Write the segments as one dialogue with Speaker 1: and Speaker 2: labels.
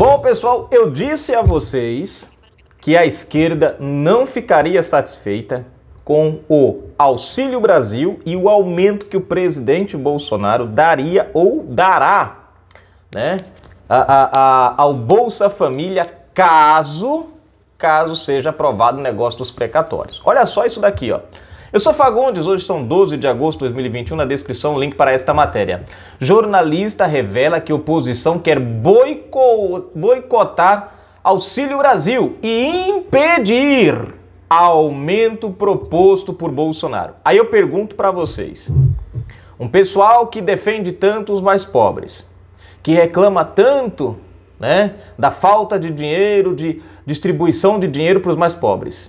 Speaker 1: Bom, pessoal, eu disse a vocês que a esquerda não ficaria satisfeita com o Auxílio Brasil e o aumento que o presidente Bolsonaro daria ou dará né, a, a, a, ao Bolsa Família caso, caso seja aprovado o negócio dos precatórios. Olha só isso daqui, ó. Eu sou Fagundes, hoje são 12 de agosto de 2021, na descrição link para esta matéria. Jornalista revela que oposição quer boico boicotar Auxílio Brasil e impedir aumento proposto por Bolsonaro. Aí eu pergunto para vocês: um pessoal que defende tanto os mais pobres, que reclama tanto né, da falta de dinheiro, de distribuição de dinheiro para os mais pobres,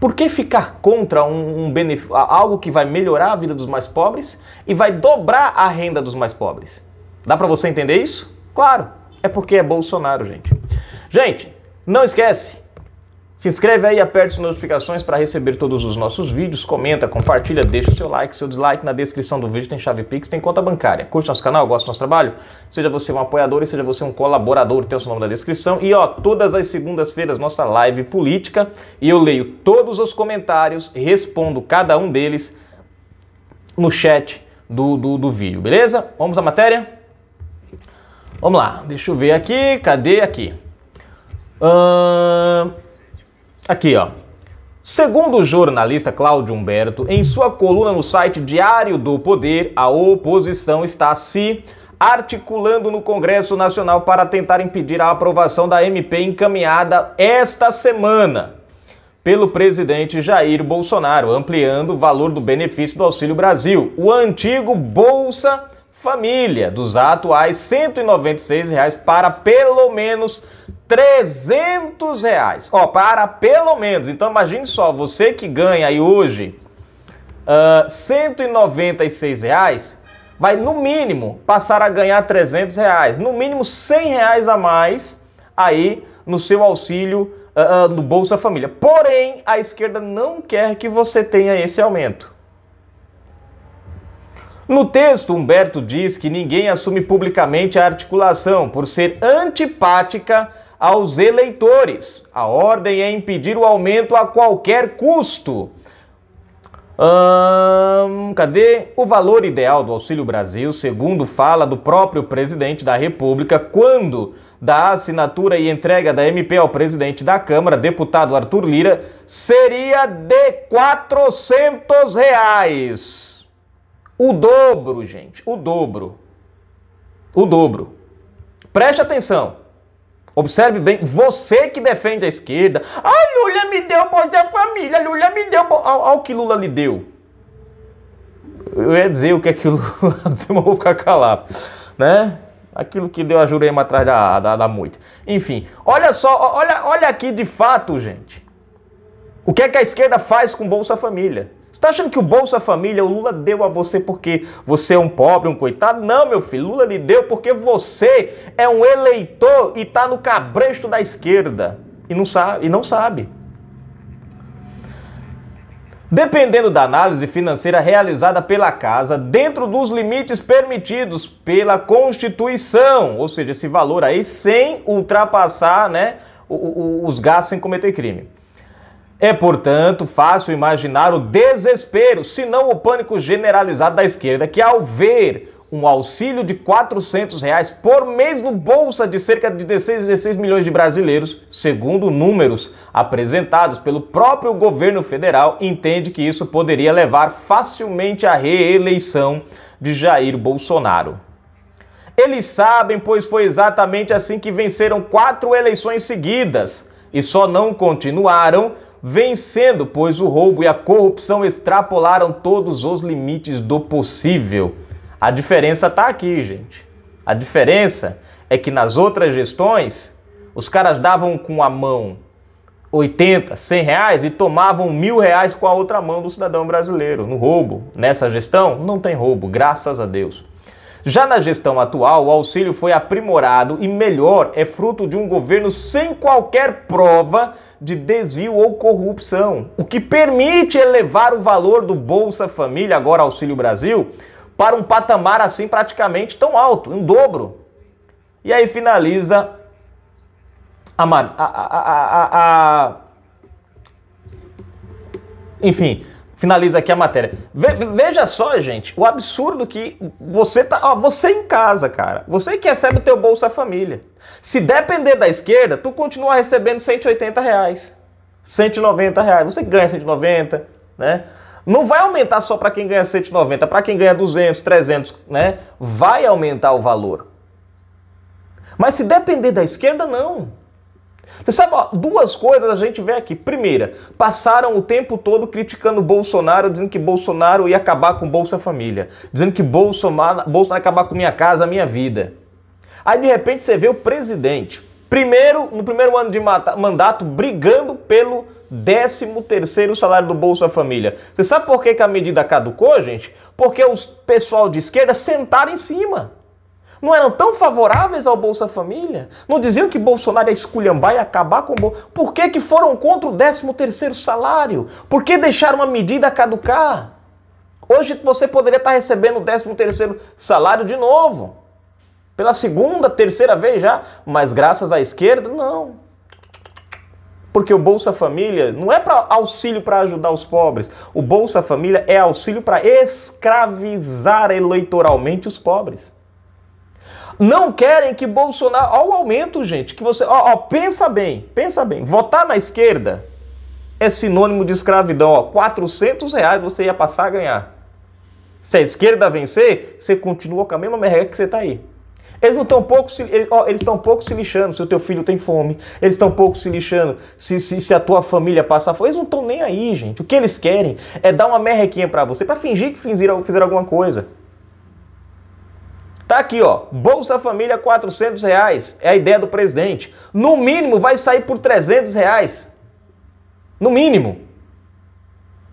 Speaker 1: por que ficar contra um, um benefício, algo que vai melhorar a vida dos mais pobres e vai dobrar a renda dos mais pobres? Dá para você entender isso? Claro, é porque é Bolsonaro, gente. Gente, não esquece, se inscreve aí, aperte as notificações para receber todos os nossos vídeos, comenta, compartilha, deixa o seu like, seu dislike, na descrição do vídeo tem chave Pix, tem conta bancária. Curte nosso canal, gosta do nosso trabalho? Seja você um apoiador e seja você um colaborador, tem o seu nome na descrição. E ó, todas as segundas-feiras nossa live política e eu leio todos os comentários, respondo cada um deles no chat do, do, do vídeo, beleza? Vamos à matéria? Vamos lá, deixa eu ver aqui, cadê aqui? Ahn... Uh... Aqui, ó. Segundo o jornalista Cláudio Humberto, em sua coluna no site Diário do Poder, a oposição está se articulando no Congresso Nacional para tentar impedir a aprovação da MP encaminhada esta semana pelo presidente Jair Bolsonaro, ampliando o valor do benefício do Auxílio Brasil, o antigo Bolsa família dos atuais 196 reais para pelo menos 300 reais. Ó, para pelo menos. Então imagine só, você que ganha aí hoje uh, ah, 196 reais, vai no mínimo passar a ganhar 300 reais, no mínimo 100 reais a mais aí no seu auxílio uh, uh, no Bolsa Família. Porém, a esquerda não quer que você tenha esse aumento. No texto, Humberto diz que ninguém assume publicamente a articulação por ser antipática aos eleitores. A ordem é impedir o aumento a qualquer custo. Hum, cadê? O valor ideal do Auxílio Brasil, segundo fala do próprio presidente da República, quando da assinatura e entrega da MP ao presidente da Câmara, deputado Arthur Lira, seria de 400 reais. O dobro, gente, o dobro. O dobro. Preste atenção. Observe bem, você que defende a esquerda. Ai, Lula me deu Bolsa Família, Lula me deu. Olha o que Lula lhe deu. Eu ia dizer o que é que o Lula deu, mas vou ficar calado. Né? Aquilo que deu a Jurema atrás da, da, da moita. Enfim, olha só, olha, olha aqui de fato, gente. O que é que a esquerda faz com Bolsa Família? está achando que o Bolsa Família o Lula deu a você porque você é um pobre, um coitado? Não, meu filho. Lula lhe deu porque você é um eleitor e está no cabresto da esquerda e não sabe. E não sabe. Dependendo da análise financeira realizada pela casa, dentro dos limites permitidos pela Constituição, ou seja, esse valor aí sem ultrapassar né, os gastos sem cometer crime. É, portanto, fácil imaginar o desespero, se não o pânico generalizado da esquerda, que ao ver um auxílio de R$ 400 reais por mês no bolsa de cerca de 16, 16 milhões de brasileiros, segundo números apresentados pelo próprio governo federal, entende que isso poderia levar facilmente à reeleição de Jair Bolsonaro. Eles sabem, pois foi exatamente assim que venceram quatro eleições seguidas e só não continuaram vencendo, pois o roubo e a corrupção extrapolaram todos os limites do possível. A diferença está aqui, gente. A diferença é que nas outras gestões, os caras davam com a mão 80, 100 reais e tomavam mil reais com a outra mão do cidadão brasileiro no roubo. Nessa gestão, não tem roubo, graças a Deus. Já na gestão atual, o auxílio foi aprimorado e melhor, é fruto de um governo sem qualquer prova de desvio ou corrupção, o que permite elevar o valor do Bolsa Família, agora Auxílio Brasil, para um patamar assim praticamente tão alto, um dobro. E aí finaliza a, a, a, a enfim, finaliza aqui a matéria. veja só, gente, o absurdo que você tá. Ó, você em casa, cara. Você que recebe o teu Bolsa Família. Se depender da esquerda, tu continua recebendo 180 reais. 190 reais. Você ganha 190, né? Não vai aumentar só para quem ganha 190, para quem ganha 200, 300, né? Vai aumentar o valor. Mas se depender da esquerda, não. Você sabe, ó, duas coisas a gente vê aqui. Primeira, passaram o tempo todo criticando Bolsonaro, dizendo que Bolsonaro ia acabar com Bolsa Família, dizendo que Bolsonaro, Bolsonaro ia acabar com minha casa, minha vida. Aí de repente você vê o presidente, primeiro, no primeiro ano de mandato, brigando pelo 13º salário do Bolsa Família. Você sabe por que, que a medida caducou, gente? Porque o pessoal de esquerda sentaram em cima não eram tão favoráveis ao Bolsa Família? Não diziam que Bolsonaro ia esculhambar e acabar com o Bolsa? Por que, que foram contra o 13º salário? Por que deixaram a medida caducar? Hoje você poderia estar recebendo o 13º salário de novo. Pela segunda, terceira vez já, mas graças à esquerda, não. Porque o Bolsa Família não é para auxílio para ajudar os pobres. O Bolsa Família é auxílio para escravizar eleitoralmente os pobres. Não querem que Bolsonaro. Olha o aumento, gente. Que você. Ó, ó, pensa bem, pensa bem. Votar na esquerda é sinônimo de escravidão. Ó, 400 reais você ia passar a ganhar. Se a esquerda vencer, você continua com a mesma merda que você está aí. Eles estão pouco se, eles estão pouco se lixando se o teu filho tem fome. Eles estão pouco se lixando se, se, se, a tua família passa fome. Eles não estão nem aí, gente. O que eles querem é dar uma merrequinha para você para fingir que fizeram, fizeram alguma coisa. Tá aqui, ó, Bolsa Família 400 reais, é a ideia do presidente. No mínimo vai sair por 300 reais. No mínimo.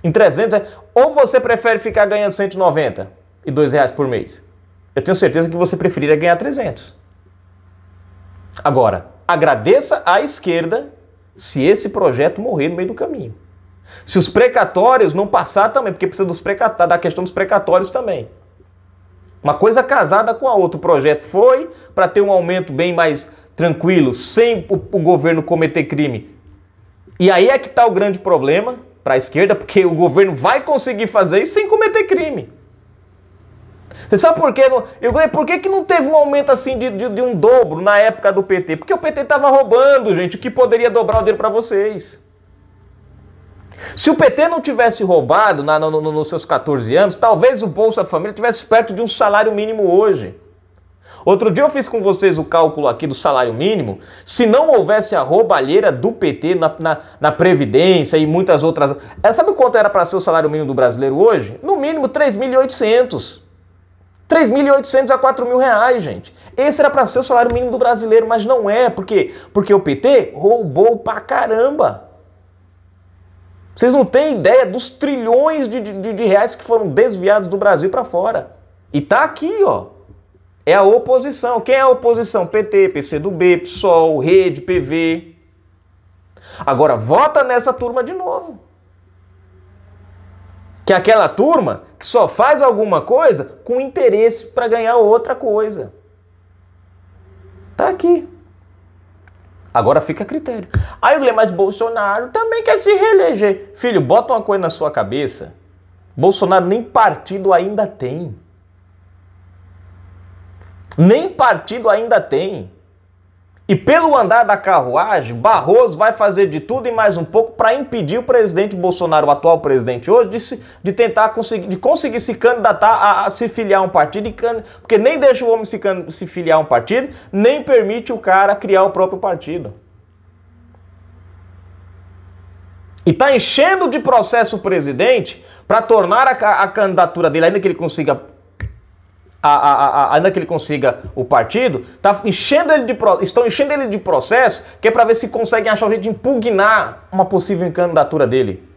Speaker 1: Em 300 reais. Ou você prefere ficar ganhando 190 e 2 reais por mês? Eu tenho certeza que você preferiria ganhar 300. Agora, agradeça à esquerda se esse projeto morrer no meio do caminho. Se os precatórios não passar também, porque precisa dos precatórios, da questão dos precatórios também. Uma coisa casada com a outra. O projeto foi para ter um aumento bem mais tranquilo, sem o, o governo cometer crime. E aí é que está o grande problema para a esquerda, porque o governo vai conseguir fazer isso sem cometer crime. Você sabe por quê? Eu falei, por que, que não teve um aumento assim de, de, de um dobro na época do PT? Porque o PT estava roubando, gente, o que poderia dobrar o dinheiro para vocês. Se o PT não tivesse roubado na, no, no, nos seus 14 anos, talvez o Bolsa Família tivesse perto de um salário mínimo hoje. Outro dia eu fiz com vocês o cálculo aqui do salário mínimo. Se não houvesse a roubalheira do PT na, na, na Previdência e muitas outras. Eh, sabe quanto era para ser o salário mínimo do brasileiro hoje? No mínimo 3.800. 3.800 a 4.000 mil reais, gente. Esse era para ser o salário mínimo do brasileiro, mas não é. Por quê? Porque o PT roubou pra caramba. Vocês não têm ideia dos trilhões de, de, de reais que foram desviados do Brasil para fora. E tá aqui, ó. É a oposição. Quem é a oposição? PT, PCdoB, PSOL, Rede, PV. Agora, vota nessa turma de novo. Que é aquela turma que só faz alguma coisa com interesse para ganhar outra coisa. Tá aqui. Agora fica a critério. Aí o Guilherme, mas Bolsonaro também quer se reeleger. Filho, bota uma coisa na sua cabeça. Bolsonaro nem partido ainda tem. Nem partido ainda tem. E pelo andar da carruagem, Barroso vai fazer de tudo e mais um pouco para impedir o presidente Bolsonaro, o atual presidente hoje, de, se, de tentar conseguir, de conseguir se candidatar a, a se filiar a um partido, porque nem deixa o homem se, se filiar a um partido, nem permite o cara criar o próprio partido. E está enchendo de processo o presidente para tornar a, a candidatura dele, ainda que ele consiga a, a, ainda que ele consiga o partido, tá enchendo ele de, estão enchendo ele de processo que é para ver se conseguem achar a jeito de impugnar uma possível candidatura dele.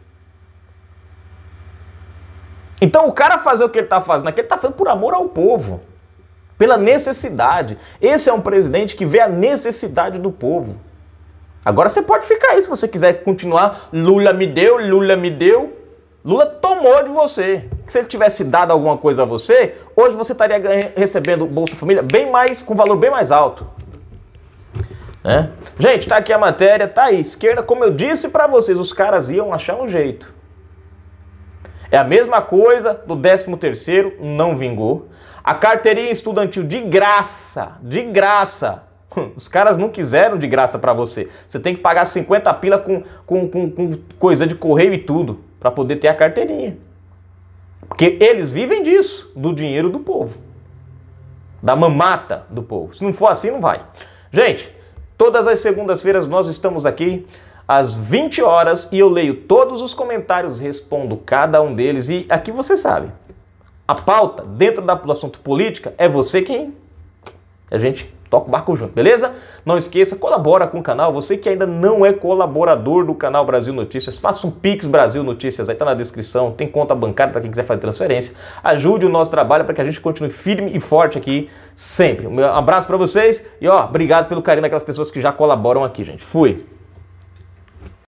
Speaker 1: Então o cara fazer o que ele está fazendo aqui, ele está fazendo por amor ao povo, pela necessidade. Esse é um presidente que vê a necessidade do povo. Agora você pode ficar aí se você quiser continuar. Lula me deu, Lula me deu. Lula tomou de você. Se ele tivesse dado alguma coisa a você, hoje você estaria recebendo Bolsa Família bem mais, com valor bem mais alto. né? Gente, tá aqui a matéria, tá aí. Esquerda, como eu disse para vocês, os caras iam achar um jeito. É a mesma coisa do 13º, não vingou. A carteirinha estudantil de graça, de graça. Os caras não quiseram de graça para você. Você tem que pagar 50 pila com, com, com, com coisa de correio e tudo para poder ter a carteirinha. Porque eles vivem disso, do dinheiro do povo, da mamata do povo. Se não for assim, não vai. Gente, todas as segundas-feiras nós estamos aqui às 20 horas e eu leio todos os comentários, respondo cada um deles e aqui você sabe. A pauta dentro do assunto política é você quem é a gente toca o barco junto, beleza? Não esqueça, colabora com o canal. Você que ainda não é colaborador do canal Brasil Notícias, faça um Pix Brasil Notícias, aí tá na descrição, tem conta bancária para quem quiser fazer transferência. Ajude o nosso trabalho para que a gente continue firme e forte aqui sempre. Um abraço para vocês e ó, obrigado pelo carinho daquelas pessoas que já colaboram aqui, gente. Fui.